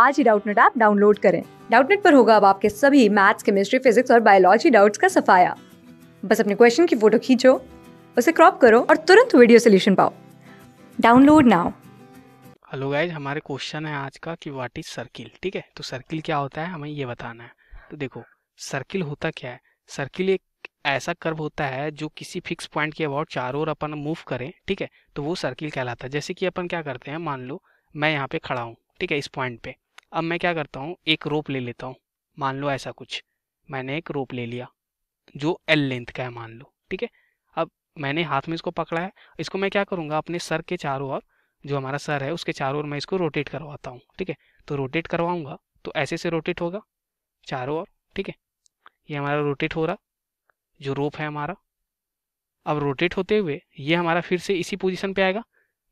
आज ही Doubtnut app download करें डाउटनेट पर होगा अब आपके सभी मैथ्स केमिस्ट्री फिजिक्स और बायोलॉजी डाउट्स का सफाया बस अपने क्वेश्चन की फोटो खींचो उसे क्रॉप करो और तुरंत वीडियो सोल्यूशन पाओ डाउनलोड नाउ हेलो गाइज हमारे क्वेश्चन है आज का कि व्हाट इज सर्किल ठीक है तो सर्किल क्या होता है हमें ये बताना है तो देखो सर्किल होता क्या है सर्किल एक ऐसा कर्व होता है जो किसी फिक्स पॉइंट के अबाउट चारों ओर अपन मूव करें ठीक है तो वो सर्किल कहलाता है जैसे कि अपन क्या करते हैं मान लो मैं यहाँ पे खड़ा हूँ ठीक है इस पॉइंट पे अब मैं क्या करता हूँ एक रोप ले लेता हूँ मान लो ऐसा कुछ मैंने एक रोप ले लिया जो एल लेंथ का है मान लो ठीक है अब मैंने हाथ में इसको पकड़ा है इसको मैं क्या करूँगा अपने सर के चारों ओर जो हमारा सर है उसके चारों ओर मैं इसको रोटेट करवाता हूँ ठीक है तो रोटेट करवाऊँगा तो ऐसे से रोटेट होगा चारों ओर ठीक है ये हमारा रोटेट हो रहा जो रोप है हमारा अब रोटेट होते हुए ये हमारा फिर से इसी पोजिशन पर आएगा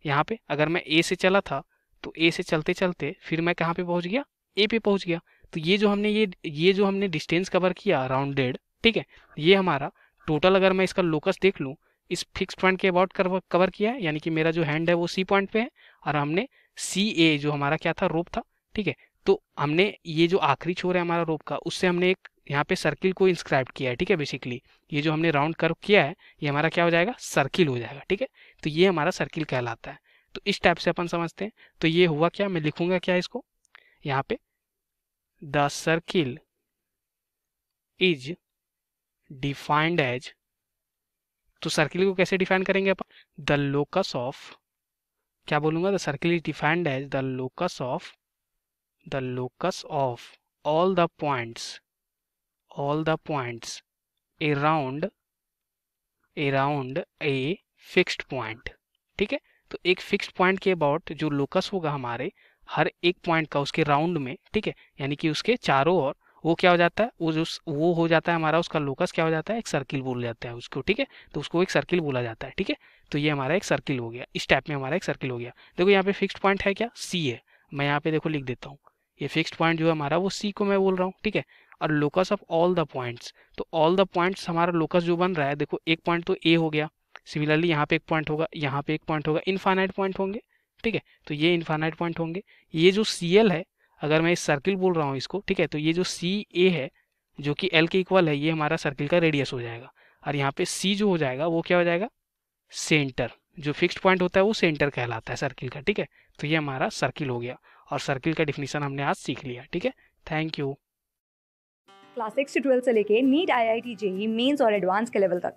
यहाँ पे अगर मैं ए से चला था तो ए से चलते चलते फिर मैं कहाँ पे पहुँच गया ए पे पहुँच गया तो ये जो हमने ये ये जो हमने डिस्टेंस कवर किया राउंडेड ठीक है ये हमारा टोटल अगर मैं इसका लोकस देख लूँ इस फिक्स पॉइंट के अबाउट कवर किया है यानी कि मेरा जो हैंड है वो सी पॉइंट पे है और हमने सी ए जो हमारा क्या था रोप था ठीक है तो हमने ये जो आखिरी छोर है हमारा रोप का उससे हमने एक यहाँ पे सर्किल को इंस्क्राइब किया है ठीक है बेसिकली ये जो हमने राउंड कर्व किया है ये हमारा क्या हो जाएगा सर्किल हो जाएगा ठीक है तो ये हमारा सर्किल कहलाता है तो इस टाइप से अपन समझते हैं तो ये हुआ क्या मैं लिखूंगा क्या इसको यहाँ पे the circle is defined as तो सर्किल को कैसे डिफाइन करेंगे अपन द लोकस ऑफ क्या बोलूंगा the circle is defined as the locus of the locus of all the points all the points around around a fixed point ठीक है तो एक फिक्स पॉइंट के अबाउट जो लोकस होगा हमारे हर एक पॉइंट का उसके राउंड में ठीक है यानी कि उसके चारों ओर वो क्या हो जाता है वो जो वो हो जाता है हमारा उसका लोकस क्या हो जाता है एक सर्किल बोल जाता है उसको ठीक है तो उसको एक सर्किल बोला जाता है ठीक है तो ये हमारा एक सर्किल हो गया इस टाइप में हमारा एक सर्किल हो गया देखो यहाँ पे फिक्स्ड पॉइंट है क्या सी है मैं यहाँ पे देखो लिख देता हूँ ये फिक्स्ड पॉइंट जो है हमारा वो सी को मैं बोल रहा हूँ ठीक है और locus of all the points तो ऑल द पॉइंट्स हमारा लोकस जो बन रहा है देखो एक पॉइंट तो ए हो गया सिमिलरली यहाँ पे एक पॉइंट होगा यहाँ पे एक पॉइंट होगा इनफाइनाइट पॉइंट होंगे ठीक है तो ये इनफाइनाइट पॉइंट होंगे ये जो सी एल है अगर मैं इस सर्किल बोल रहा हूँ इसको ठीक है तो ये जो सी ए है जो कि एल के इक्वल है ये हमारा सर्किल का रेडियस हो जाएगा और यहाँ पे सी जो हो जाएगा वो क्या हो जाएगा सेंटर जो फिक्स्ड पॉइंट होता है वो सेंटर कहलाता है सर्किल का ठीक है तो ये हमारा सर्किल हो गया और सर्किल का डिफिनीशन हमने आज सीख लिया ठीक है थैंक यू क्लास सिक्स से से लेके NEET I I T JEE mains और एडवांस के लेवल तक